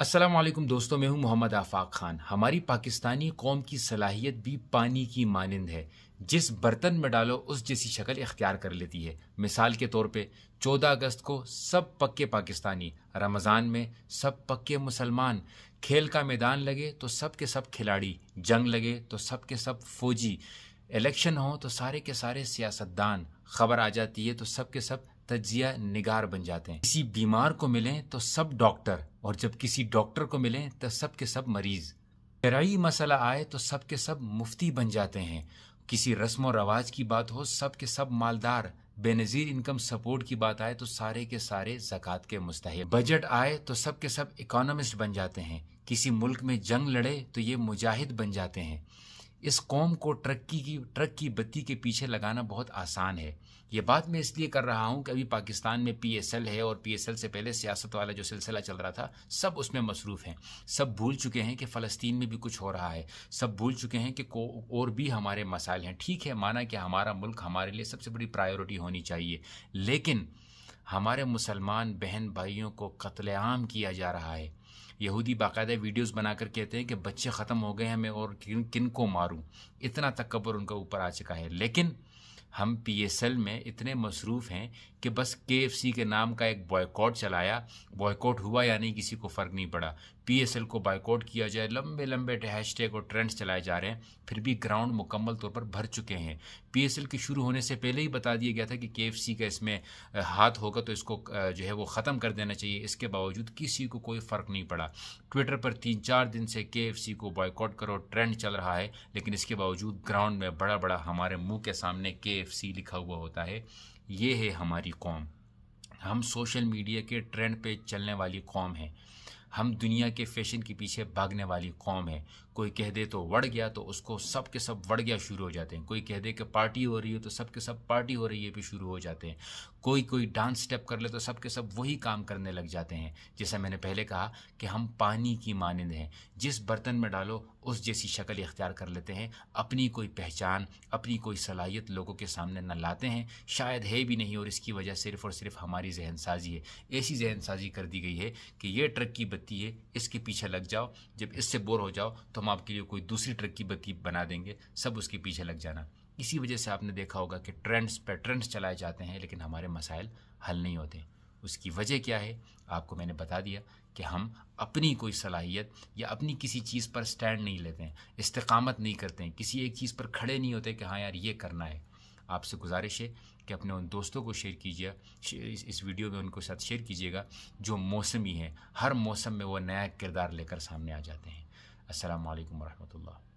असलम दोस्तों मैं हूं मोहम्मद आफाक खान हमारी पाकिस्तानी कौम की सलाहियत भी पानी की मानंद है जिस बर्तन में डालो उस जैसी शक्ल इख्तियार कर लेती है मिसाल के तौर पे 14 अगस्त को सब पक्के पाकिस्तानी रमज़ान में सब पक्के मुसलमान खेल का मैदान लगे तो सब के सब खिलाड़ी जंग लगे तो सब के सब फौजी इलेक्शन हो तो सारे के सारे सियासतदान खबर आ जाती है तो सब के सब तजिया निगार बन जाते हैं किसी बीमार को मिलें तो सब डॉक्टर और जब किसी डॉक्टर को मिलें तो सब के सब मरीज शराई मसला आए तो सब के सब मुफ्ती बन जाते हैं किसी रस्म और रवाज की बात हो सब के सब मालदार बेनज़ीर इनकम सपोर्ट की बात आए तो सारे के सारे जक़ात के मुस्तक बजट आए तो सब के सब इकोनॉमिस्ट बन जाते हैं किसी मुल्क में जंग लड़े तो ये मुजाहिद बन जाते हैं इस कौम को तरक्की की ट्रक की बत्ती के पीछे लगाना बहुत आसान है ये बात मैं इसलिए कर रहा हूँ कि अभी पाकिस्तान में पीएसएल है और पीएसएल से पहले सियासत वाला जो सिलसिला चल रहा था सब उसमें मसरूफ़ हैं सब भूल चुके हैं कि फ़लस्तीन में भी कुछ हो रहा है सब भूल चुके हैं कि को और भी हमारे मसाइल हैं ठीक है माना कि हमारा मुल्क हमारे लिए सबसे बड़ी प्रायोरिटी होनी चाहिए लेकिन हमारे मुसलमान बहन भाइयों को कत्लेआम किया जा रहा है यहूदी बाकायदा वीडियोस बनाकर कहते हैं कि बच्चे ख़त्म हो गए हैं मैं और किन किन को मारूँ इतना तकबर उनका ऊपर आ चुका है लेकिन हम पीएसएल में इतने मसरूफ़ हैं कि बस के के नाम का एक बॉयकॉट चलाया बॉयकॉट हुआ यानी किसी को फ़र्क नहीं पड़ा पी को बॉयकॉट किया जाए लंबे लंबे हैशटैग और ट्रेंड्स चलाए जा रहे हैं फिर भी ग्राउंड मुकम्मल तौर पर भर चुके हैं पी के शुरू होने से पहले ही बता दिया गया था कि के का इसमें हाथ होगा तो इसको जो है वो ख़त्म कर देना चाहिए इसके बावजूद किसी को कोई फ़र्क नहीं पड़ा ट्विटर पर तीन चार दिन से के को बॉयकॉट करो ट्रेंड चल रहा है लेकिन इसके बावजूद ग्राउंड में बड़ा बड़ा हमारे मुँह के सामने के लिखा हुआ होता है ये है हमारी कौम हम सोशल मीडिया के ट्रेंड पे चलने वाली कौम है हम दुनिया के फैशन के पीछे भागने वाली कौम है कोई कह दे तो वड़ गया तो उसको सब के सब वड़ गया शुरू हो जाते हैं कोई कह दे कि पार्टी हो रही है तो सब के सब पार्टी हो रही है भी शुरू हो जाते हैं कोई कोई डांस स्टेप कर ले तो सब के सब वही काम करने लग जाते हैं जैसा मैंने पहले कहा कि हम पानी की मानंद हैं जिस बर्तन में डालो उस जैसी शक्ल इख्तियार कर लेते हैं अपनी कोई पहचान अपनी कोई सलाहियत लोगों के सामने न लाते हैं शायद है भी नहीं और इसकी वजह सिर्फ और सिर्फ हमारी जहन साजी है ऐसी जहन साजी कर दी गई है कि ये ट्रक की बत्ती है इसके पीछे लग जाओ जब इससे बोर हो जाओ तो हम आपके लिए कोई दूसरी ट्रक की बत्ती बना देंगे सब उसके पीछे लग जाना इसी वजह से आपने देखा होगा कि ट्रेंड्स पर ट्रेंड्स चलाए जाते हैं लेकिन हमारे मसाइल हल नहीं होते उसकी वजह क्या है आपको मैंने बता दिया कि हम अपनी कोई सलाहियत या अपनी किसी चीज़ पर स्टैंड नहीं लेते हैं इस्तकामत नहीं करते हैं किसी एक चीज़ पर खड़े नहीं होते कि हाँ यार ये करना है आपसे गुजारिश है कि अपने उन दोस्तों को शेयर कीजिए इस वीडियो में उनको साथ शेयर कीजिएगा जो मौसमी हैं हर मौसम में वो नया किरदार लेकर सामने आ जाते हैं असलकम वरहमल